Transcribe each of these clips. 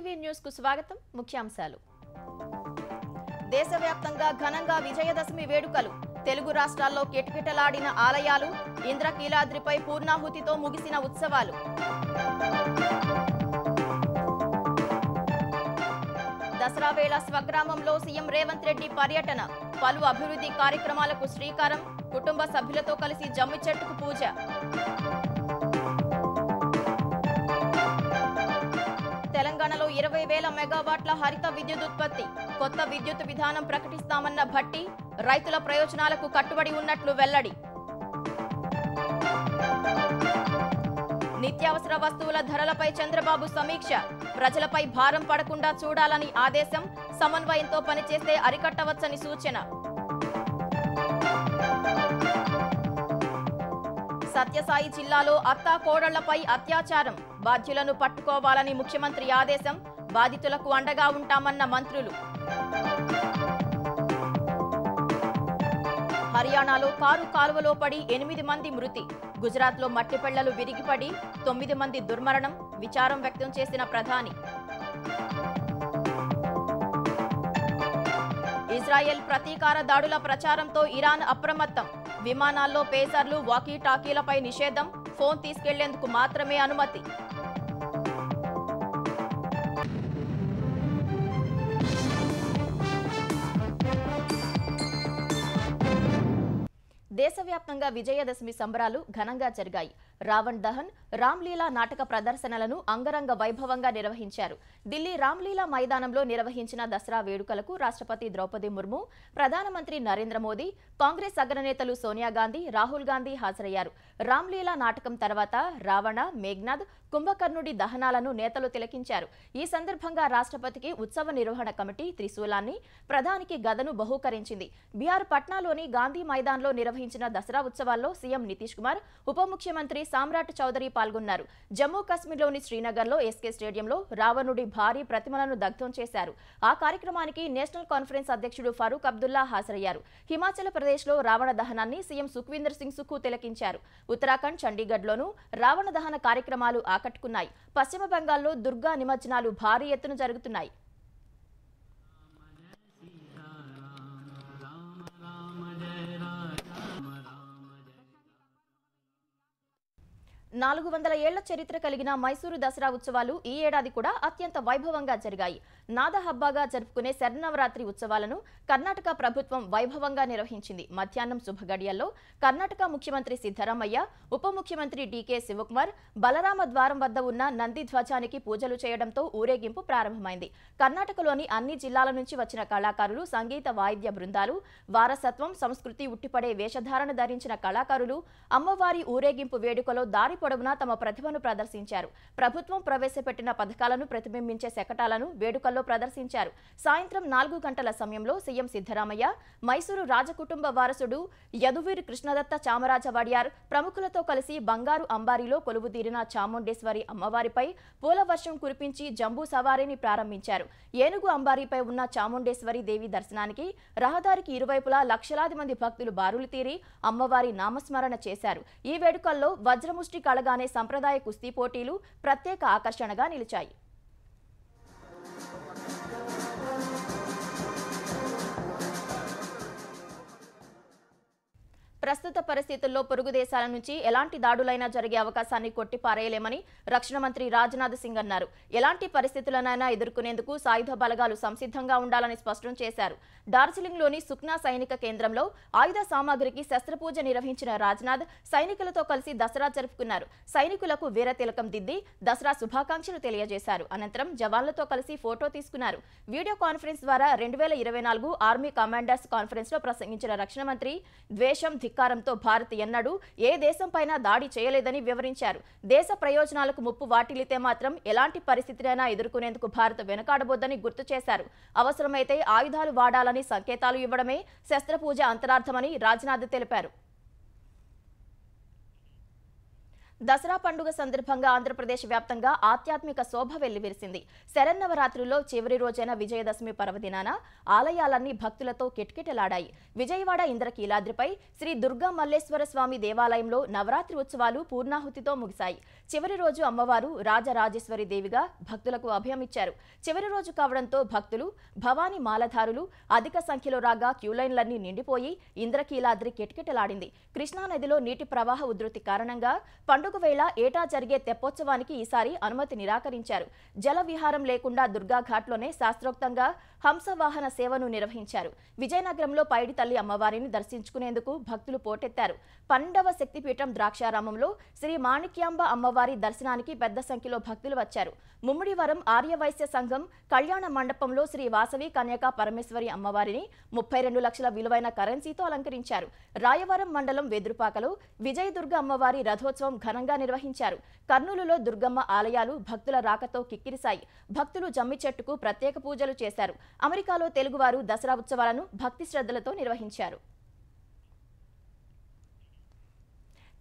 TV news కు స్వాగతం ముఖ్యాంశాలు దేశవ్యాప్తంగా ఘనంగా విజయదశమి వేడుకలు తెలుగు రాష్ట్రాల్లో కిటకిటలాడిన ఆలయాలు ఇంద్రకీలాద్రిపై పూర్ణాహుతితో ముగిసిన ఉత్సవాలు దసరా వేళ స్వగ్రామంలో సీఎం రేవంత్ రెడ్డి పర్యటన పలు అభివృద్ధి కార్యక్రమాలకు శ్రీకారం కుటుంబ సభ్యులతో కలిసి జమ్మి చెట్టుకు పూజ ఇరవై వేల మెగావాట్ల హరిత విద్యుత్ ఉత్పత్తి కొత్త విద్యుత్ విధానం ప్రకటిస్తామన్న భట్టి రైతుల ప్రయోజనాలకు కట్టుబడి ఉన్నట్లు వెల్లడి నిత్యావసర వస్తువుల ధరలపై చంద్రబాబు సమీక్ష ప్రజలపై భారం పడకుండా చూడాలని ఆదేశం సమన్వయంతో పనిచేస్తే అరికట్టవచ్చని సూచన సత్యసాయి జిల్లాలో అత్తా కోడళ్లపై అత్యాచారం బాధ్యులను పట్టుకోవాలని ముఖ్యమంత్రి ఆదేశం బాధితులకు అండగా ఉంటామన్న మంత్రులు హర్యానాలో కారు కాలువలో పడి ఎనిమిది మంది మృతి గుజరాత్లో మట్టి పెళ్లలు విరిగిపడి తొమ్మిది మంది దుర్మరణం విచారం వ్యక్తం చేసిన ప్రధాని ఇజ్రాయెల్ ప్రతీకార దాడుల ప్రచారంతో ఇరాన్ అప్రమత్తం విమానాల్లో పేసర్లు వాకీ టాకీలపై నిషేధం ఫోన్ తీసుకెళ్లేందుకు మాత్రమే అనుమతి దేశవ్యాప్తంగా విజయదశమి సంబరాలు ఘనంగా జరిగాయి రావణ్ దహన్ రామ్లీలా నాటక ప్రదర్శనలను అంగరంగ వైభవంగా నిర్వహించారు ఢిల్లీ రామ్లీలా మైదానంలో నిర్వహించిన దసరా వేడుకలకు రాష్ట్రపతి ద్రౌపది ముర్ము ప్రధానమంత్రి నరేంద్ర మోదీ కాంగ్రెస్ అగ్రనేతలు సోనియా గాంధీ రాహుల్ గాంధీ హాజరయ్యారు రామ్లీలా నాటకం తర్వాత రావణ మేఘ్నాథ్ కుంభకర్ణుడి దహనాలను నేతలు తిలకించారు ఈ సందర్భంగా రాష్ట్రపతికి ఉత్సవ నిర్వహణ కమిటీ త్రిశూలాన్ని ప్రధానికి గదను బహూకరించింది బీహార్ పట్నాలోని గాంధీ మైదాన్లో నిర్వహించిన దసరా ఉత్సవాల్లో సీఎం నితీష్ కుమార్ ఉప ముఖ్యమంత్రి సామ్రాట్ చౌదరి పాల్గొన్నారు జమ్మూ కాశ్మీర్లోని శ్రీనగర్లో ఎస్కే స్టేడియంలో రావణుడి భారీ ప్రతిమలను దగ్ధం చేశారు ఆ కార్యక్రమానికి నేషనల్ కాన్ఫరెన్స్ అధ్యక్షుడు ఫరూక్ అబ్దుల్లా హాజరయ్యారు హిమాచల్ ప్రదేశ్లో రావణ దహనాన్ని సీఎం సుఖ్వీందర్ సింగ్ సుఖు తిలకించారు ఉత్తరాఖండ్ చండీగఢ్లోనూ రావణ దహన కార్యక్రమాలు ఆకట్టుకున్నాయి పశ్చిమ బెంగాల్లో దుర్గా నిమజ్జనాలు భారీ ఎత్తున జరుగుతున్నాయి నాలుగు వందల ఏళ్ల చరిత్ర కలిగిన మైసూరు దసరా ఉత్సవాలు ఈ ఏడాది కూడా అత్యంత వైభవంగా జరిగాయి నాదహబ్బాగా జరుపుకునే శరన్నవరాత్రి ఉత్సవాలను కర్ణాటక ప్రభుత్వం వైభవంగా నిర్వహించింది మధ్యాహ్నం శుభగడియల్లో కర్ణాటక ముఖ్యమంత్రి సిద్ధరామయ్య ఉప ముఖ్యమంత్రి డీకే శివకుమార్ బలరామ ద్వారం వద్ద ఉన్న నంది ధ్వజానికి పూజలు చేయడంతో ఊరేగింపు ప్రారంభమైంది కర్ణాటకలోని అన్ని జిల్లాల నుంచి వచ్చిన కళాకారులు సంగీత వాయిద్య బృందాలు వారసత్వం సంస్కృతి ఉట్టిపడే వేషధారణ ధరించిన కళాకారులు అమ్మవారి ఊరేగింపు వేడుకలో దారి పొడవునా తమ ప్రతిభను ప్రదర్శించారు ప్రభుత్వం ప్రవేశపెట్టిన పథకాలను ప్రతిబింబించే శకటాలను వేడుకల్లో ప్రదర్శించారు సాయంత్రం నాలుగు గంటల సమయంలో సీఎం సిద్దరామయ్య మైసూరు రాజకుటుంబ వారసుడు యదువీరు కృష్ణదత్త చామరాజ వాడియార్ ప్రముఖులతో కలిసి బంగారు అంబారీలో కొలువుదీరిన చాముండేశ్వరి అమ్మవారిపై పూల వర్షం కురిపించి జంబూ సవారీని ప్రారంభించారు ఏనుగు అంబారీపై ఉన్న చాముండేశ్వరి దేవి దర్శనానికి రహదారికి ఇరువైపులా లక్షలాది మంది భక్తులు బారులు తీరి అమ్మవారి నామస్మరణ చేశారు ఈ వేడుకల్లో వజ్రముష్టి కళగానే సంప్రదాయ కుస్తీ పోటీలు ప్రత్యేక ఆకర్షణగా నిలిచాయి ప్రస్తుత పరిస్థితుల్లో పొరుగు దేశాల నుంచి ఎలాంటి దాడులైనా జరిగే అవకాశాన్ని కొట్టిపారేయలేమని రక్షణ మంత్రి రాజ్నాథ్ సింగ్ అన్నారు ఎలాంటి పరిస్థితులనైనా ఎదుర్కొనేందుకు సాయుధ బలగాలు సంసిద్ధంగా ఉండాలని స్పష్టం చేశారు డార్జిలింగ్లోని సుఖ్నా సైనిక కేంద్రంలో ఆయుధ సామాగ్రికి శస్త్రపూజ నిర్వహించిన రాజ్నాథ్ సైనికులతో కలిసి దసరా జరుపుకున్నారు సైనికులకు వీరతిలకం దిద్ది దసరా శుభాకాంక్షలు తెలియజేశారు అనంతరం జవాన్లతో కలిసి ఫోటో తీసుకున్నారు వీడియో కాన్ఫరెన్స్ ద్వారా రెండు వేల ఇరవై నాలుగు ఆర్మీ కమాండర్స్ కాన్ఫరెన్స్ లో ప్రసంగించిన రక్షణ మంత్రి ద్వేషం ధిక్క అధికారంతో భారత్ ఎన్నడూ ఏ దేశంపైనా దాడి చేయలేదని వివరించారు దేశ ప్రయోజనాలకు ముప్పు వాటిల్లితే మాత్రం ఎలాంటి పరిస్థితినైనా ఎదుర్కొనేందుకు భారత్ వెనకాడబోద్దని గుర్తు చేశారు అవసరమైతే ఆయుధాలు వాడాలని సంకేతాలు ఇవ్వడమే శస్త్రపూజ అంతరార్థమని రాజ్నాథ్ తెలిపారు దసరా పండుగ సందర్భంగా ఆంధ్రప్రదేశ్ వ్యాప్తంగా ఆధ్యాత్మిక శోభ వెల్లివిరిసింది శరన్నవరాత్రిలో చివరి రోజైన విజయదశమి పర్వదినాన ఆలయాలన్నీ భక్తులతో కిటకిటలాడాయి విజయవాడ ఇంద్రకీలాద్రిపై శ్రీ దుర్గా మల్లేశ్వర స్వామి దేవాలయంలో నవరాత్రి ఉత్సవాలు పూర్ణాహుతితో ముగిశాయి చివరి రోజు అమ్మవారు రాజరాజేశ్వరి దేవిగా భక్తులకు అభయమిచ్చారు చివరి రోజు కావడంతో భక్తులు భవానీ మాలధారులు అధిక సంఖ్యలో రాగా క్యూలైన్లన్నీ నిండిపోయి ఇంద్రకీలాద్రి కిటకిటలాడింది కృష్ణానదిలో నీటి ప్రవాహ ఉధృతి కారణంగా పండుగ వేళ ఏటా జరిగే తెప్పోత్సవానికి ఈసారి అనుమతి నిరాకరించారు జల విహారం లేకుండా దుర్గాఘాట్లోనే శాస్త్రోక్తంగా హంసవాహన సేవను నిర్వహించారు విజయనగరంలో పైడి తల్లి అమ్మవారిని దర్శించుకునేందుకు భక్తులు పోటెత్తారు పండవ శక్తిపీఠం ద్రాక్షారామంలో శ్రీ మాణిక్యాంబ అమ్మవారి అమ్మవారి దర్శనానికి పెద్ద సంఖ్యలో భక్తులు వచ్చారు ముమ్మిడివరం ఆర్యవైశ్య సంఘం కళ్యాణ మండపంలో శ్రీ వాసవి కన్యకా పరమేశ్వరి అమ్మవారిని ముప్పై రెండు లక్షల విలువైన కరెన్సీతో అలంకరించారు రాయవరం మండలం వెదురుపాకలో విజయదుర్గ అమ్మవారి రథోత్సవం ఘనంగా నిర్వహించారు కర్నూలులో దుర్గమ్మ ఆలయాలు భక్తుల రాకతో కిక్కిరిశాయి భక్తులు జమ్మి చెట్టుకు ప్రత్యేక పూజలు చేశారు అమెరికాలో తెలుగువారు దసరా ఉత్సవాలను భక్తి శ్రద్ధలతో నిర్వహించారు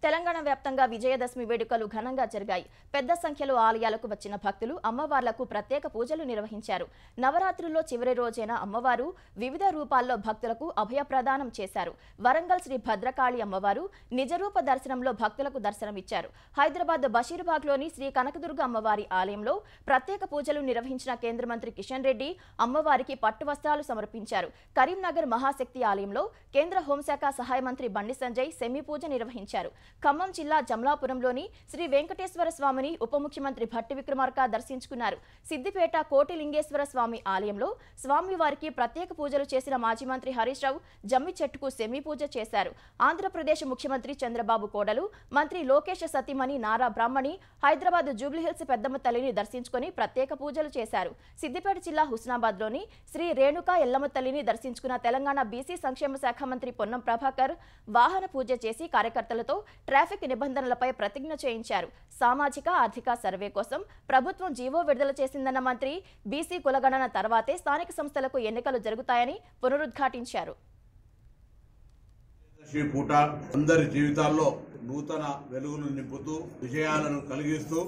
తెలంగాణ వ్యాప్తంగా విజయదశమి వేడుకలు ఘనంగా జరిగాయి పెద్ద సంఖ్యలో ఆలయాలకు వచ్చిన భక్తులు అమ్మవార్లకు ప్రత్యేక పూజలు నిర్వహించారు నవరాత్రుల్లో చివరి రోజైన అమ్మవారు వివిధ రూపాల్లో భక్తులకు అభయప్రదానం చేశారు వరంగల్ శ్రీ భద్రకాళి అమ్మవారు నిజరూప దర్శనంలో భక్తులకు దర్శనమిచ్చారు హైదరాబాద్ బషీర్బాగ్లోని శ్రీ కనకదుర్గ అమ్మవారి ఆలయంలో ప్రత్యేక పూజలు నిర్వహించిన కేంద్ర మంత్రి కిషన్ రెడ్డి అమ్మవారికి పట్టు వస్త్రాలు సమర్పించారు కరీంనగర్ మహాశక్తి ఆలయంలో కేంద్ర హోంశాఖ సహాయ మంత్రి బండి సంజయ్ సెమీ పూజ నిర్వహించారు ఖమ్మం జిల్లా జమలాపురంలోని శ్రీ వెంకటేశ్వర స్వామిని ఉప ముఖ్యమంత్రి భట్టి విక్రమార్క దర్శించుకున్నారు సిద్దిపేట కోటి లింగేశ్వర స్వామి ఆలయంలో స్వామివారికి ప్రత్యేక పూజలు చేసిన మాజీ మంత్రి హరీష్ రావు జమ్మి చెట్టుకు సెమీ పూజ చేశారు ఆంధ్రప్రదేశ్ ముఖ్యమంత్రి చంద్రబాబు కోడలు మంత్రి లోకేష్ సతీమణి నారా బ్రాహ్మణి హైదరాబాద్ జూబ్లీహిల్స్ పెద్దమ్మ తల్లిని దర్శించుకుని ప్రత్యేక పూజలు చేశారు సిద్దిపేట జిల్లా హుస్నాబాద్ లోని శ్రీ రేణుకా ఎల్లమ్మ తల్లిని దర్శించుకున్న తెలంగాణ బీసీ సంక్షేమ శాఖ మంత్రి పొన్నం ప్రభాకర్ వాహన పూజ చేసి కార్యకర్తలతో ట్రాఫిక్ నిబంధనలపై ప్రతిజ్ఞ చేయించారు సామాజిక ఆర్థిక సర్వే కోసం ప్రభుత్వం జీవో విడుదల చేసిందన్న మంత్రి బీసీ కులగణన తర్వాతే స్థానిక సంస్థలకు ఎన్నికలు జరుగుతాయని పునరుద్ఘాటించారు జీవితాల్లో నూతన వెలుగులు నింపుతూ విజయాలను కలిగిస్తూ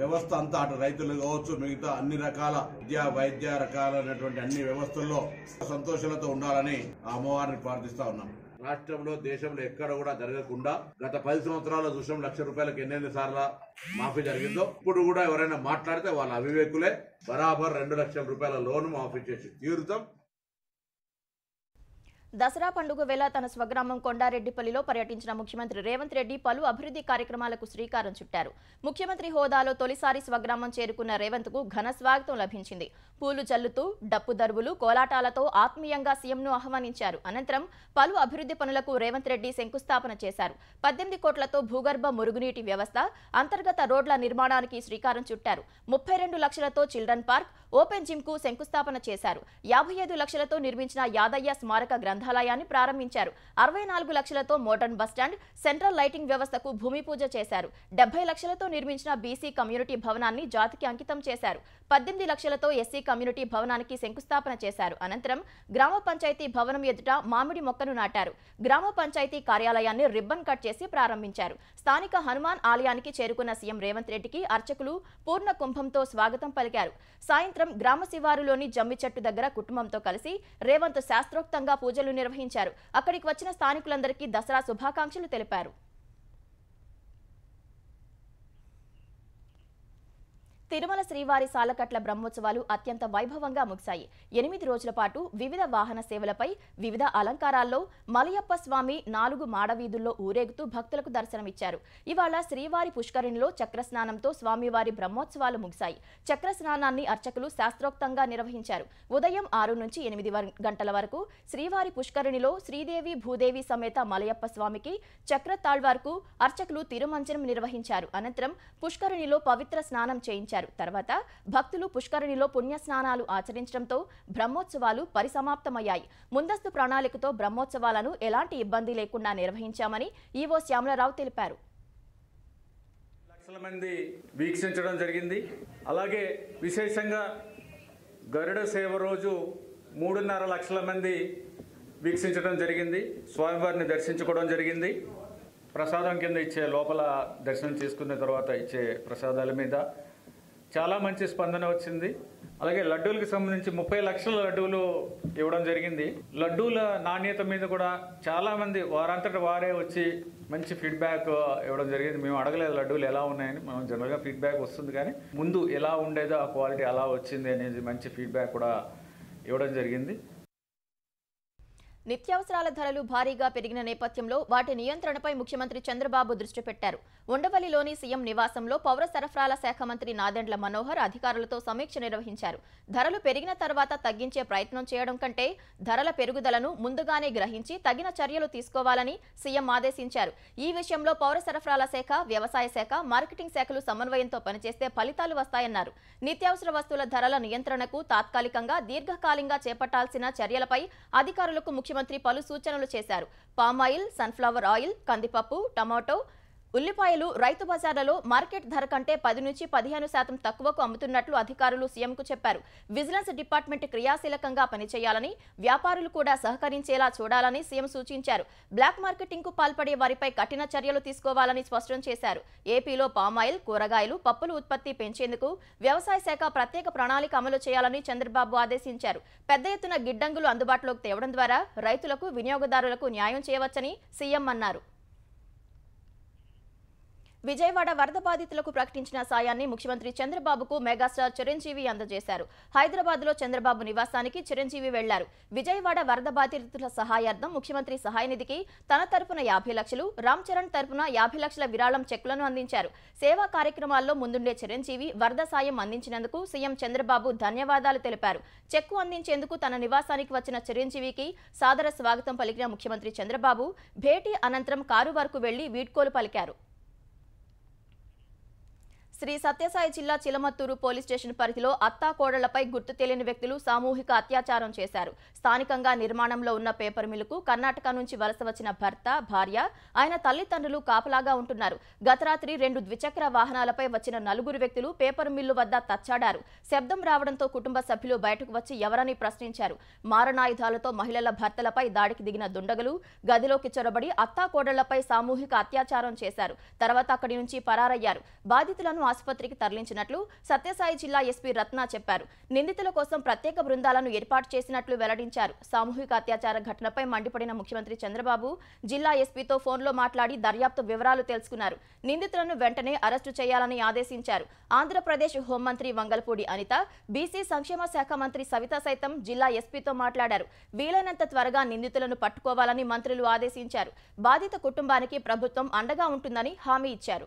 వ్యవస్థ అంతా అటు రైతులు కావచ్చు మిగతా అన్ని రకాల విద్యా వైద్య రకాలైనటువంటి అన్ని వ్యవస్థల్లో సంతోషాలతో ఉండాలని ఆ అమ్మవారిని ప్రార్థిస్తా ఉన్నాం రాష్ట్రంలో దేశంలో ఎక్కడ కూడా జరగకుండా గత పది సంవత్సరాల చూసాం లక్ష రూపాయలకు ఎన్నెన్ని సార్ల మాఫీ జరిగిందో ఇప్పుడు కూడా ఎవరైనా మాట్లాడితే వాళ్ళ అవివేకులే బరాబర్ రెండు లక్షల రూపాయల లోన్ మాఫీ చేసి తీరుతాం దసరా పండుగ వేళ తన స్వగ్రామం కొండారెడ్డిపల్లిలో పర్యటించిన ముఖ్యమంత్రి రేవంత్ రెడ్డి పలు అభివృద్ధి కార్యక్రమాలకు శ్రీకారం చుట్టారు ముఖ్యమంత్రి హోదాలో తొలిసారి స్వగ్రామం చేరుకున్న రేవంత్ కు ఘన స్వాగతం లభించింది పూలు జల్లుతూ డప్పు దరువులు కోలాటాలతో ఆత్మీయంగా సీఎంను ఆహ్వానించారు అనంతరం పలు అభివృద్ధి పనులకు రేవంత్ రెడ్డి శంకుస్థాపన చేశారు పద్దెనిమిది కోట్లతో భూగర్భ మురుగునీటి వ్యవస్థ అంతర్గత రోడ్ల నిర్మాణానికి శ్రీకారం చుట్టారు ముప్పై రెండు లక్షలతో చిల్డ్రన్ పార్క్ ఓపెన్ జిమ్ కు శంకుస్థాపన చేశారు యాభై ఐదు లక్షలతో నిర్మించిన యాదయ్య స్మారక గ్రంథం గ్రంథాలయాన్ని ప్రారంభించారు అరవై నాలుగు లక్షలతో మోడర్న్ బస్టాండ్ సెంట్రల్ లైటింగ్ వ్యవస్థకు భూమి పూజ చేశారు డెబ్బై లక్షలతో నిర్మించిన బీసీ కమ్యూనిటీ భవనాన్ని జాతికి అంకితం చేశారు పద్దెనిమిది లక్షలతో ఎస్సీ కమ్యూనిటీ భవనానికి శంకుస్థాపన చేశారు అనంతరం గ్రామ పంచాయతీ భవనం ఎదుట మామిడి మొక్కను నాటారు గ్రామ పంచాయతీ కార్యాలయాన్ని రిబ్బన్ కట్ చేసి ప్రారంభించారు స్థానిక హనుమాన్ ఆలయానికి చేరుకున్న సీఎం రేవంత్ రెడ్డికి అర్చకులు పూర్ణ కుంభంతో స్వాగతం పలికారు సాయంత్రం గ్రామ శివారులోని జమ్మి చెట్టు దగ్గర కుటుంబంతో కలిసి రేవంత్ శాస్త్రోక్తంగా పూజలు నిర్వహించారు అక్కడికి వచ్చిన స్థానికులందరికీ దసరా శుభాకాంక్షలు తెలిపారు తిరుమల శ్రీవారి సాలకట్ల బ్రహ్మోత్సవాలు అత్యంత వైభవంగా ముగిశాయి ఎనిమిది రోజుల పాటు వివిధ వాహన సేవలపై వివిధ అలంకారాల్లో మలయప్ప స్వామి నాలుగు మాడవీధుల్లో ఊరేగుతూ భక్తులకు దర్శనమిచ్చారు ఇవాళ శ్రీవారి పుష్కరిణిలో చక్రస్నానంతో స్వామివారి బ్రహ్మోత్సవాలు ముగిశాయి చక్రస్నానాన్ని అర్చకులు శాస్త్రోక్తంగా నిర్వహించారు ఉదయం ఆరు నుంచి ఎనిమిది గంటల వరకు శ్రీవారి పుష్కరిణిలో శ్రీదేవి భూదేవి సమేత మలయప్ప స్వామికి చక్రతాళ్వార్కు అర్చకులు తిరుమంచనం నిర్వహించారు అనంతరం పుష్కరిణిలో పవిత్ర స్నానం చేయించారు నిర్వహించారు తర్వాత భక్తులు పుష్కరిణిలో పుణ్యస్నానాలు ఆచరించడంతో బ్రహ్మోత్సవాలు పరిసమాప్తమయ్యాయి ముందస్తు ప్రణాళికతో బ్రహ్మోత్సవాలను ఎలాంటి ఇబ్బంది లేకుండా నిర్వహించామని ఈవో శ్యామలరావు తెలిపారు లక్షల మంది వీక్షించడం జరిగింది అలాగే విశేషంగా గరుడ సేవ రోజు మూడున్నర లక్షల మంది వీక్షించడం జరిగింది స్వామివారిని దర్శించుకోవడం జరిగింది ప్రసాదం కింద ఇచ్చే లోపల దర్శనం చేసుకున్న తర్వాత ఇచ్చే ప్రసాదాల మీద చాలా మంచి స్పందన వచ్చింది అలాగే లడ్డూలకు సంబంధించి ముప్పై లక్షల లడ్డూలు ఇవ్వడం జరిగింది లడ్డూల నాణ్యత మీద కూడా చాలామంది వారంతట వారే వచ్చి మంచి ఫీడ్బ్యాక్ ఇవ్వడం జరిగింది మేము అడగలేదు లడ్డూలు ఎలా ఉన్నాయని మనం జనరల్గా ఫీడ్బ్యాక్ వస్తుంది కానీ ముందు ఎలా ఉండేదో ఆ క్వాలిటీ అలా వచ్చింది అనేది మంచి ఫీడ్బ్యాక్ కూడా ఇవ్వడం జరిగింది నిత్యావసరాల ధరలు భారీగా పెరిగిన నేపథ్యంలో వాటి నియంత్రణపై ముఖ్యమంత్రి చంద్రబాబు దృష్టి పెట్టారు ఉండవల్లిలోని సీఎం నివాసంలో పౌర సరఫరాల శాఖ మంత్రి నాదెండ్ల మనోహర్ అధికారులతో సమీక్ష నిర్వహించారు ధరలు పెరిగిన తర్వాత తగ్గించే ప్రయత్నం చేయడం కంటే ధరల పెరుగుదలను ముందుగానే గ్రహించి తగిన చర్యలు తీసుకోవాలని సీఎం ఆదేశించారు ఈ విషయంలో పౌర సరఫరాల శాఖ వ్యవసాయ శాఖ మార్కెటింగ్ శాఖలు సమన్వయంతో పనిచేస్తే ఫలితాలు వస్తాయన్నారు నిత్యావసర వస్తువుల ధరల నియంత్రణకు తాత్కాలికంగా దీర్ఘకాలికంగా చేపట్టాల్సిన చర్యలపై అధికారులకు ముఖ్యమంత్రి పలు సూచనలు చేశారు పామాయిల్ సన్ఫ్లవర్ ఆయిల్ కందిపప్పు టమాటో ఉల్లిపాయలు రైతు బజార్లలో మార్కెట్ ధర కంటే పది నుంచి పదిహేను శాతం తక్కువకు అమ్ముతున్నట్లు అధికారులు సీఎంకు చెప్పారు విజిలెన్స్ డిపార్ట్మెంట్ క్రియాశీలకంగా పనిచేయాలని వ్యాపారులు కూడా సహకరించేలా చూడాలని సీఎం సూచించారు బ్లాక్ మార్కెటింగ్ కు పాల్పడే వారిపై కఠిన చర్యలు తీసుకోవాలని స్పష్టం చేశారు ఏపీలో పామాయిల్ కూరగాయలు పప్పులు ఉత్పత్తి పెంచేందుకు వ్యవసాయ శాఖ ప్రత్యేక ప్రణాళిక అమలు చేయాలని చంద్రబాబు ఆదేశించారు పెద్ద ఎత్తున గిడ్డంగులు అందుబాటులోకి తేవడం ద్వారా రైతులకు వినియోగదారులకు న్యాయం చేయవచ్చని సీఎం అన్నారు విజయవాడ వరద బాధితులకు ప్రకటించిన సాయాన్ని ముఖ్యమంత్రి చంద్రబాబుకు మెగాస్టార్ చిరంజీవి అందజేశారు హైదరాబాద్ లో చంద్రబాబు నివాసానికి చిరంజీవి వెళ్లారు విజయవాడ వరద బాధితుల సహాయార్థం ముఖ్యమంత్రి సహాయనిధికి తన తరపున యాభై లక్షలు రామ్ చరణ్ తరపున యాభై లక్షల విరాళం చెక్లను అందించారు సేవా కార్యక్రమాల్లో ముందుండే చిరంజీవి వరద సాయం అందించినందుకు సీఎం చంద్రబాబు ధన్యవాదాలు తెలిపారు చెక్కు అందించేందుకు తన నివాసానికి వచ్చిన చిరంజీవికి సాదర స్వాగతం పలికిన ముఖ్యమంత్రి చంద్రబాబు భేటీ అనంతరం కారు వరకు వెళ్లి వీడ్కోలు పలికారు శ్రీ సత్యసాయి జిల్లా చిలమత్తూరు పోలీస్ స్టేషన్ పరిధిలో అత్తా కోడళ్లపై గుర్తు తెలియని వ్యక్తులు సామూహిక అత్యాచారం చేశారు స్థానికంగా నిర్మాణంలో ఉన్న పేపర్ మిల్లుకు కర్ణాటక నుంచి వలస వచ్చిన భర్త భార్య ఆయన తల్లిదండ్రులు కాపలాగా ఉంటున్నారు గతరాత్రి రెండు ద్విచక్ర వాహనాలపై వచ్చిన నలుగురు వ్యక్తులు పేపర్ మిల్లు వద్ద తచ్చాడారు శబ్దం రావడంతో కుటుంబ సభ్యులు బయటకు వచ్చి ఎవరని ప్రశ్నించారు మారణాయుధాలతో మహిళల భర్తలపై దాడికి దిగిన దుండగులు గదిలోకి చొరబడి అత్తా కోడళ్లపై సామూహిక అత్యాచారం చేశారు తర్వాత అక్కడి నుంచి పరారయ్యారు బాధితులను ఆసుపత్రికి తరలించినట్లు సత్యసాయి జిల్లా ఎస్పీ రత్న చెప్పారు నిందితుల కోసం ప్రత్యేక బృందాలను ఏర్పాటు చేసినట్లు వెల్లడించారు సామూహిక అత్యాచార ఘటనపై మండిపడిన ముఖ్యమంత్రి చంద్రబాబు జిల్లా ఎస్పీతో ఫోన్లో మాట్లాడి దర్యాప్తు వివరాలు తెలుసుకున్నారు నిందితులను వెంటనే అరెస్టు చేయాలని ఆదేశించారు ఆంధ్రప్రదేశ్ హోంమంత్రి వంగల్పూడి అనిత బీసీ సంక్షేమ శాఖ మంత్రి సవిత సైతం జిల్లా ఎస్పీతో మాట్లాడారు వీలైనంత త్వరగా నిందితులను పట్టుకోవాలని మంత్రులు ఆదేశించారు బాధిత కుటుంబానికి ప్రభుత్వం అండగా ఉంటుందని హామీ ఇచ్చారు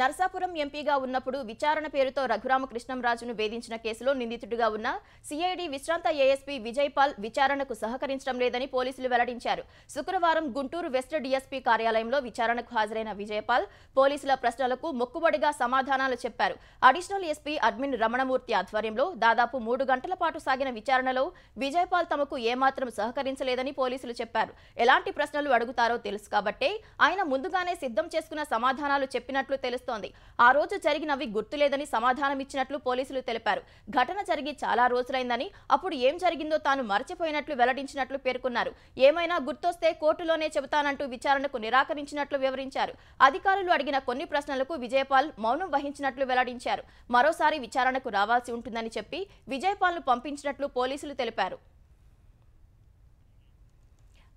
నర్సాపురం ఎంపీగా ఉన్నప్పుడు విచారణ పేరుతో రఘురామకృష్ణంరాజును వేధించిన కేసులో నిందితుడిగా ఉన్న సిఐడి విశ్రాంత ఏఎస్పీ విజయపాల్ విచారణకు సహకరించడం లేదని పోలీసులు వెల్లడించారు శుక్రవారం గుంటూరు వెస్ట్ డీఎస్పీ కార్యాలయంలో విచారణకు హాజరైన విజయపాల్ పోలీసుల ప్రశ్నలకు మొక్కుబడిగా సమాధానాలు చెప్పారు అడిషనల్ ఎస్పీ అడ్మిన్ రమణమూర్తి ఆధ్వర్యంలో దాదాపు మూడు గంటల పాటు సాగిన విచారణలో విజయపాల్ తమకు ఏమాత్రం సహకరించలేదని పోలీసులు చెప్పారు ఎలాంటి ప్రశ్నలు అడుగుతారో తెలుసు కాబట్టే ఆయన ముందుగానే సిద్ధం చేసుకున్న సమాధానాలు చెప్పినట్లు తెలుసు తెలుస్తోంది ఆ రోజు జరిగినవి గుర్తులేదని సమాధానమిచ్చినట్లు పోలీసులు తెలిపారు ఘటన జరిగి చాలా రోజులైందని అప్పుడు ఏం జరిగిందో తాను మర్చిపోయినట్లు వెల్లడించినట్లు పేర్కొన్నారు ఏమైనా గుర్తొస్తే కోర్టులోనే చెబుతానంటూ విచారణకు నిరాకరించినట్లు వివరించారు అధికారులు అడిగిన కొన్ని ప్రశ్నలకు విజయపాల్ మౌనం వహించినట్లు వెల్లడించారు మరోసారి విచారణకు రావాల్సి ఉంటుందని చెప్పి విజయపాల్ను పంపించినట్లు పోలీసులు తెలిపారు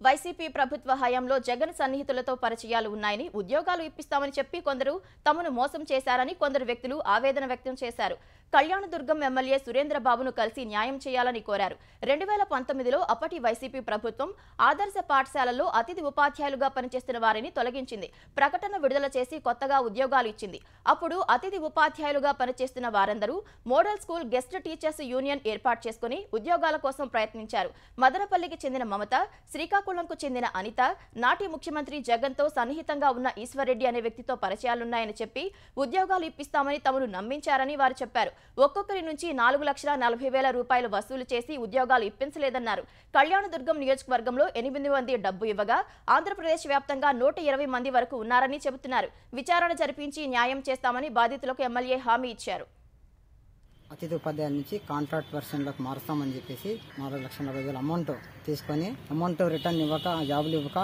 వైసీపీ ప్రభుత్వ హయాంలో జగన్ సన్నిహితులతో పరిచయాలు ఉన్నాయని ఉద్యోగాలు ఇప్పిస్తామని చెప్పి కొందరు తమను మోసం చేశారని కొందరు వ్యక్తులు ఆవేదన వ్యక్తం చేశారు కళ్యాణదుర్గం ఎమ్మెల్యే సురేంద్రబాబును కలిసి న్యాయం చేయాలని కోరారు రెండు వేల పంతొమ్మిదిలో అప్పటి వైసీపీ ప్రభుత్వం ఆదర్శ పాఠశాలలో అతిథి ఉపాధ్యాయులుగా పనిచేస్తున్న వారిని తొలగించింది ప్రకటన విడుదల చేసి కొత్తగా ఉద్యోగాలు ఇచ్చింది అప్పుడు అతిథి ఉపాధ్యాయులుగా పనిచేస్తున్న వారందరూ model school guest teachers union ఏర్పాటు చేసుకుని ఉద్యోగాల కోసం ప్రయత్నించారు మదనపల్లికి చెందిన మమత శ్రీకాకుళంకు చెందిన అనిత నాటి ముఖ్యమంత్రి జగన్తో సన్నిహితంగా ఉన్న ఈశ్వర్రెడ్డి అనే వ్యక్తితో పరిచయాలున్నాయని చెప్పి ఉద్యోగాలు ఇప్పిస్తామని తమను నమ్మించారని వారు చెప్పారు ఒక్కొక్కరి నుంచి నాలుగు లక్షల నలభై వేల రూపాయలు వసూలు చేసి ఉద్యోగాలు ఇప్పించలేదన్నారు కళ్యాణదుర్గం నియోజకవర్గంలో ఎనిమిది మంది డబ్బు ఇవ్వగా ఆంధ్రప్రదేశ్ వ్యాప్తంగా నూట ఇరవై మంది వరకు ఉన్నారని చెబుతున్నారు విచారణ జరిపించి న్యాయం చేస్తామని బాధితులకు ఎమ్మెల్యే హామీ ఇచ్చారు అతిథి ఉపాధ్యాయుల నుంచి కాంట్రాక్ట్ పర్సన్లకు మారుస్తామని చెప్పేసి నాలుగు లక్షల నలభై వేల అమౌంట్ తీసుకొని అమౌంట్ రిటర్న్ ఇవ్వక జాబులు ఇవ్వక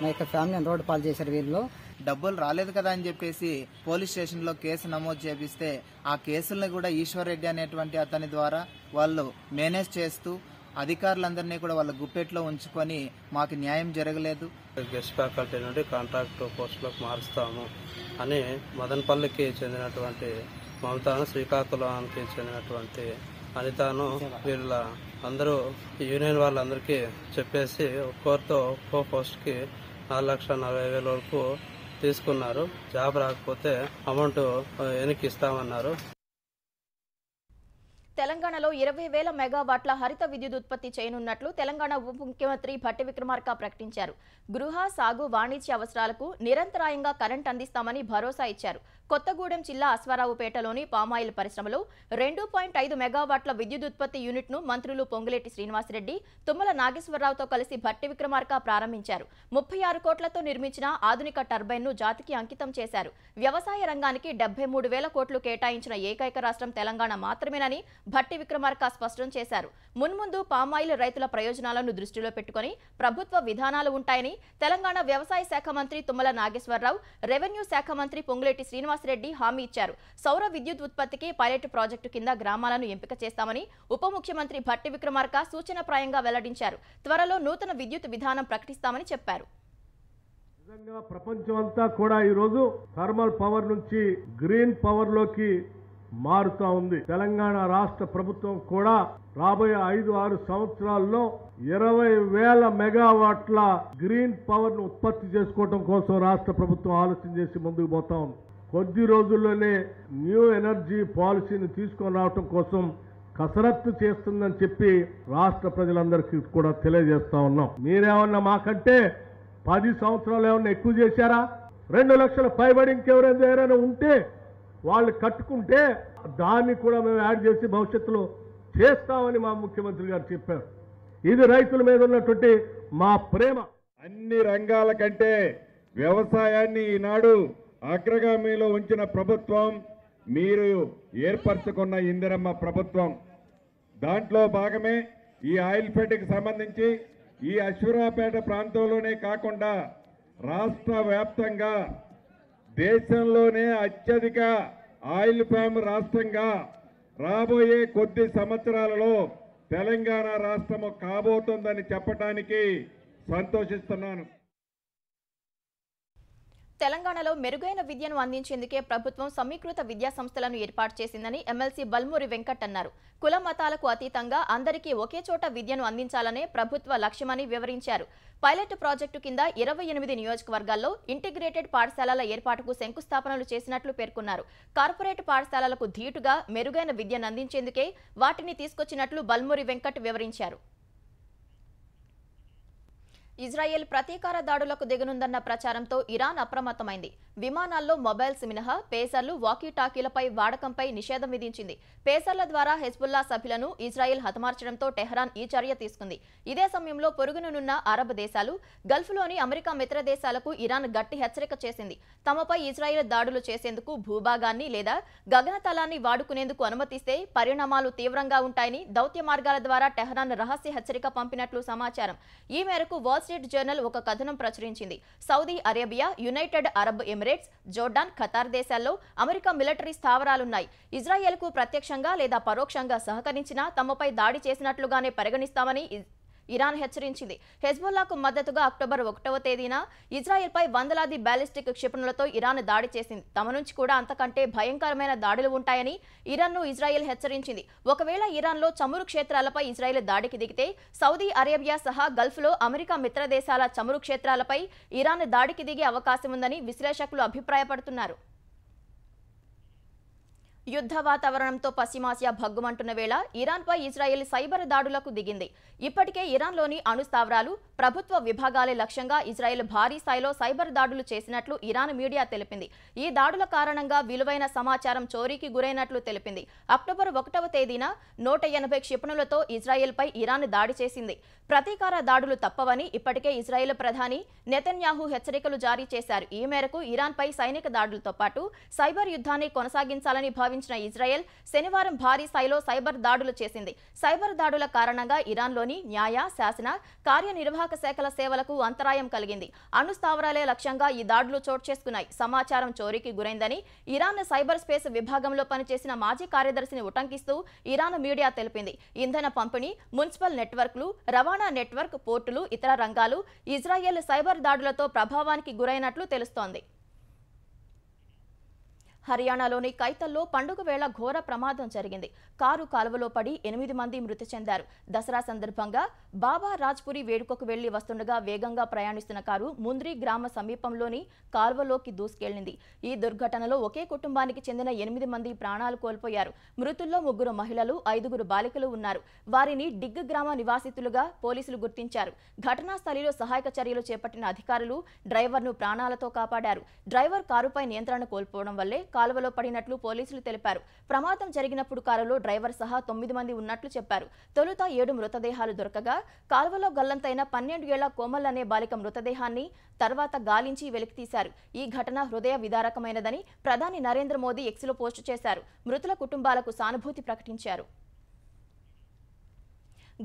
మా యొక్క ఫ్యామిలీని రోడ్డు పాలు చేశారు వీళ్ళు డబ్బులు రాలేదు కదా అని చెప్పేసి పోలీస్ స్టేషన్లో కేసు నమోదు చేపిస్తే ఆ కేసులను కూడా ఈశ్వర్ రెడ్డి అనేటువంటి అతని ద్వారా వాళ్ళు మేనేజ్ చేస్తూ అధికారులందరినీ కూడా వాళ్ళ గుప్పెట్లో ఉంచుకొని మాకు న్యాయం జరగలేదు గెస్ట్ ఫ్యాకల్టీ నుండి కాంట్రాక్ట్ పోస్టులకు మారుస్తాము అని మదనపల్లికి చెందినటువంటి మమతాను శ్రీకాకుళానికి చెందినటువంటి అనితాను వీళ్ళ అందరూ యూనియన్ వాళ్ళందరికీ చెప్పేసి ఒక్కొక్కరితో ఒక్కో పోస్ట్కి నాలుగు లక్షల నలభై వేల వరకు తీసుకున్నారు జాబ్ రాకపోతే అమౌంట్ వెనక్కి ఇస్తామన్నారు తెలంగాణలో ఇరవై వేల మెగావాట్ల హరిత విద్యుత్ ఉత్పత్తి చేయనున్నట్లు తెలంగాణ ఉప ముఖ్యమంత్రి భట్టి విక్రమార్క ప్రకటించారు గృహ సాగు వాణిజ్య అవసరాలకు నిరంతరాయంగా కరెంట్ అందిస్తామని భరోసా ఇచ్చారు కొత్తగూడెం జిల్లా అశ్వారావుపేటలోని పామాయిల్ పరిశ్రమలో రెండు పాయింట్ ఐదు మెగావాట్ల విద్యుత్ ఉత్పత్తి యూనిట్ను మంత్రులు పొంగులేటి శ్రీనివాసరెడ్డి తుమ్మల నాగేశ్వరరావుతో కలిసి భట్టి విక్రమార్క ప్రారంభించారు ముప్పై ఆరు కోట్లతో నిర్మించిన ఆధునిక టర్బైన్ను జాతికి అంకితం చేశారు వ్యవసాయ రంగానికి డెబ్బై మూడు వేల కోట్లు కేటాయించిన ఏకైక రాష్ట్రం తెలంగాణ మాత్రమేనని భట్టి విక్రమార్క స్పష్టం చేశారు మున్ముందు పామాయిల్ రైతుల ప్రయోజనాలను దృష్టిలో పెట్టుకుని ప్రభుత్వ విధానాలు ఉంటాయని తెలంగాణ వ్యవసాయ శాఖ మంత్రి తుమ్మల నాగేశ్వరరావు రెవెన్యూ శాఖ మంత్రి పొంగులేటి శ్రీనివాస్ శ్రీనివాసరెడ్డి హామీ ఇచ్చారు సౌర విద్యుత్ ఉత్పత్తికి పైలట్ ప్రాజెక్టు కింద గ్రామాలను ఎంపిక చేస్తామని ఉప ముఖ్యమంత్రి భట్టి విక్రమార్క సూచనప్రాయంగా వెల్లడించారు త్వరలో నూతన విద్యుత్ విధానం ప్రకటిస్తామని చెప్పారు ప్రపంచం అంతా కూడా ఈరోజు థర్మల్ పవర్ నుంచి గ్రీన్ పవర్ లోకి మారుతా ఉంది తెలంగాణ రాష్ట్ర ప్రభుత్వం కూడా రాబోయే ఐదు ఆరు సంవత్సరాల్లో ఇరవై వేల మెగావాట్ల గ్రీన్ పవర్ను ఉత్పత్తి చేసుకోవడం కోసం రాష్ట్ర ప్రభుత్వం ఆలోచన చేసి ముందుకు పోతా ఉంది కొద్ది రోజుల్లోనే న్యూ ఎనర్జీ పాలసీని తీసుకొని రావటం కోసం కసరత్తు చేస్తుందని చెప్పి రాష్ట్ర ప్రజలందరికీ కూడా తెలియజేస్తా ఉన్నాం మీరేమన్నా మాకంటే పది సంవత్సరాలు ఏమన్నా ఎక్కువ చేశారా రెండు లక్షల పైబడి ఇంకెవరైనా ఎవరైనా ఉంటే వాళ్ళు కట్టుకుంటే దాన్ని కూడా మేము యాడ్ చేసి భవిష్యత్తులో చేస్తామని మా ముఖ్యమంత్రి గారు చెప్పారు ఇది రైతుల మీద ఉన్నటువంటి మా ప్రేమ అన్ని రంగాల కంటే వ్యవసాయాన్ని ఈనాడు అగ్రగామిలో ఉంచిన ప్రభుత్వం మీరు ఏర్పరచుకున్న ఇందిరమ్మ ప్రభుత్వం దాంట్లో భాగమే ఈ ఆయిల్పేటకి సంబంధించి ఈ అశ్వరాపేట ప్రాంతంలోనే కాకుండా రాష్ట్ర వ్యాప్తంగా దేశంలోనే అత్యధిక ఆయిల్ ఫ్యామ్ రాష్ట్రంగా రాబోయే కొద్ది సంవత్సరాలలో తెలంగాణ రాష్ట్రము కాబోతుందని చెప్పటానికి సంతోషిస్తున్నాను తెలంగాణలో మెరుగైన విద్యను అందించేందుకే ప్రభుత్వం సమీకృత విద్యా సంస్థలను ఏర్పాటు చేసిందని ఎమ్మెల్సీ బల్మూరి వెంకట్ అన్నారు కుల మతాలకు అతీతంగా అందరికీ ఒకే చోట విద్యను అందించాలనే ప్రభుత్వ లక్ష్యమని వివరించారు పైలట్ ప్రాజెక్టు కింద ఇరవై ఎనిమిది నియోజకవర్గాల్లో ఇంటిగ్రేటెడ్ పాఠశాలల ఏర్పాటుకు శంకుస్థాపనలు చేసినట్లు పేర్కొన్నారు కార్పొరేట్ పాఠశాలలకు ధీటుగా మెరుగైన విద్యను అందించేందుకే వాటిని తీసుకొచ్చినట్లు బల్మూరి వెంకట్ వివరించారు ఇజ్రాయెల్ ప్రతీకార దాడులకు దిగనుందన్న ప్రచారంతో ఇరాన్ అప్రమత్తమైంది విమానాల్లో మొబైల్స్ మినహా పేసర్లు వాకీ టాకీలపై వాడకంపై నిషేధం విధించింది పేసర్ల ద్వారా హెజ్బుల్లా సభ్యులను ఇజ్రాయెల్ హతమార్చడంతో టెహ్రాన్ ఈ చర్య తీసుకుంది ఇదే సమయంలో పొరుగునున్న అరబ్ దేశాలు గల్ఫ్లోని అమెరికా మిత్ర దేశాలకు ఇరాన్ గట్టి హెచ్చరిక చేసింది తమపై ఇజ్రాయెల్ దాడులు చేసేందుకు భూభాగాన్ని లేదా గగనతలాన్ని వాడుకునేందుకు అనుమతిస్తే పరిణామాలు తీవ్రంగా ఉంటాయని దౌత్య మార్గాల ద్వారా టెహ్రాన్ రహస్య హెచ్చరిక పంపినట్లు సమాచారం ఈ మేరకు వరల్డ్ వాల్ స్ట్రీట్ జర్నల్ ఒక కథనం ప్రచురించింది Saudi Arabia United Arab Emirates Jordan Qatar దేశాల్లో అమెరికా మిలిటరీ స్థావరాలున్నాయి కు ప్రత్యక్షంగా లేదా పరోక్షంగా సహకరించినా తమపై దాడి చేసినట్లుగానే పరిగణిస్తామని ఇరాన్ హెచ్చరించింది హెజ్బుల్లాకు మద్దతుగా అక్టోబర్ ఒకటవ తేదీన ఇజ్రాయెల్పై వందలాది బ్యాలిస్టిక్ క్షిపణులతో ఇరాన్ దాడి చేసింది తమ నుంచి కూడా అంతకంటే భయంకరమైన దాడులు ఉంటాయని ఇరాన్ను ఇజ్రాయెల్ హెచ్చరించింది ఒకవేళ ఇరాన్లో చమురు క్షేత్రాలపై ఇజ్రాయెల్ దాడికి దిగితే సౌదీ అరేబియా సహా గల్ఫ్లో అమెరికా మిత్ర దేశాల చమురు క్షేత్రాలపై ఇరాన్ దాడికి దిగే అవకాశం ఉందని విశ్లేషకులు అభిప్రాయపడుతున్నారు యుద్ధ వాతావరణంతో పశ్చిమాసియా భగ్గుమంటున్న వేళ ఇరాన్పై ఇజ్రాయెల్ సైబర్ దాడులకు దిగింది ఇప్పటికే ఇరాన్లోని అణుస్థావరాలు ప్రభుత్వ విభాగాలే లక్ష్యంగా ఇజ్రాయెల్ భారీ స్థాయిలో సైబర్ దాడులు చేసినట్లు ఇరాన్ మీడియా తెలిపింది ఈ దాడుల కారణంగా విలువైన సమాచారం చోరీకి గురైనట్లు తెలిపింది అక్టోబర్ ఒకటవ తేదీన నూట ఎనభై క్షిపణులతో ఇజ్రాయెల్పై ఇరాన్ దాడి చేసింది ప్రతీకార దాడులు తప్పవని ఇప్పటికే ఇజ్రాయెల్ ప్రధాని నెతన్యాహు హెచ్చరికలు జారీ చేశారు ఈ మేరకు ఇరాన్పై సైనిక దాడులతో పాటు సైబర్ యుద్ధాన్ని కొనసాగించాలని భావి భావించిన ఇజ్రాయెల్ శనివారం భారీ స్థాయిలో సైబర్ దాడులు చేసింది సైబర్ దాడుల కారణంగా ఇరాన్లోని న్యాయ శాసన కార్యనిర్వాహక శాఖల సేవలకు అంతరాయం కలిగింది అణుస్థావరాలే లక్ష్యంగా ఈ దాడులు చోటు చేసుకున్నాయి సమాచారం చోరీకి గురైందని ఇరాన్ సైబర్ స్పేస్ విభాగంలో పనిచేసిన మాజీ కార్యదర్శిని ఉటంకిస్తూ ఇరాన్ మీడియా తెలిపింది ఇంధన పంపిణీ మున్సిపల్ నెట్వర్క్లు రవాణా నెట్వర్క్ పోర్టులు ఇతర రంగాలు ఇజ్రాయెల్ సైబర్ దాడులతో ప్రభావానికి గురైనట్లు తెలుస్తోంది హర్యానాలోని కైతల్లో పండుగ వేళ ఘోర ప్రమాదం జరిగింది కారు కాలువలో పడి ఎనిమిది మంది మృతి చెందారు దసరా సందర్భంగా బాబా రాజ్పురి వేడుకకు వెళ్లి వస్తుండగా వేగంగా ప్రయాణిస్తున్న కారు ముంద్రి గ్రామ సమీపంలోని కాల్వలోకి దూసుకెళ్లింది ఈ దుర్ఘటనలో ఒకే కుటుంబానికి చెందిన ఎనిమిది మంది ప్రాణాలు కోల్పోయారు మృతుల్లో ముగ్గురు మహిళలు ఐదుగురు బాలికలు ఉన్నారు వారిని డిగ్ గ్రామ నివాసితులుగా పోలీసులు గుర్తించారు ఘటనా స్థలిలో సహాయక చర్యలు చేపట్టిన అధికారులు డ్రైవర్ను ప్రాణాలతో కాపాడారు డ్రైవర్ కారుపై నియంత్రణ కోల్పోవడం వల్లే కాలువలో పడినట్లు పోలీసులు తెలిపారు ప్రమాదం జరిగినప్పుడు కారులో డ్రైవర్ సహా తొమ్మిది మంది ఉన్నట్లు చెప్పారు తొలుత ఏడు మృతదేహాలు దొరకగా కాలువలో గల్లంతైన పన్నెండు ఏళ్ల కోమల్ అనే బాలిక మృతదేహాన్ని తర్వాత గాలించి వెలికితీశారు ఈ ఘటన హృదయ విదారకమైనదని ప్రధాని నరేంద్ర మోదీ ఎక్స్లో పోస్టు చేశారు మృతుల కుటుంబాలకు సానుభూతి ప్రకటించారు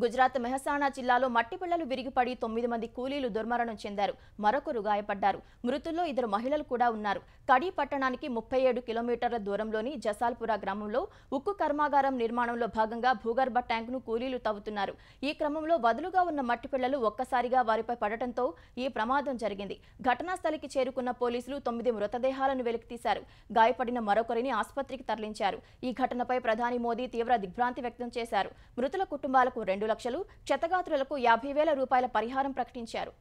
గుజరాత్ మెహసానా జిల్లాలో మట్టి పిల్లలు విరిగిపడి తొమ్మిది మంది కూలీలు దుర్మరణం చెందారు మరొకరు గాయపడ్డారు మృతుల్లో ఇద్దరు మహిళలు కూడా ఉన్నారు కడీ పట్టణానికి ముప్పై ఏడు కిలోమీటర్ల దూరంలోని జసాల్పురా గ్రామంలో ఉక్కు కర్మాగారం నిర్మాణంలో భాగంగా భూగర్భ ట్యాంకును కూలీలు తవ్వుతున్నారు ఈ క్రమంలో వదులుగా ఉన్న మట్టి పిల్లలు ఒక్కసారిగా వారిపై పడటంతో ఈ ప్రమాదం జరిగింది ఘటనా స్థలికి చేరుకున్న పోలీసులు తొమ్మిది మృతదేహాలను వెలికితీశారు గాయపడిన మరొకరిని ఆసుపత్రికి తరలించారు ఈ ఘటనపై ప్రధాని మోదీ తీవ్ర దిగ్భ్రాంతి వ్యక్తం చేశారు మృతుల కుటుంబాలకు రెండు లక్షలు క్షతగాత్రులకు యాభై వేల రూపాయల పరిహారం ప్రకటించారు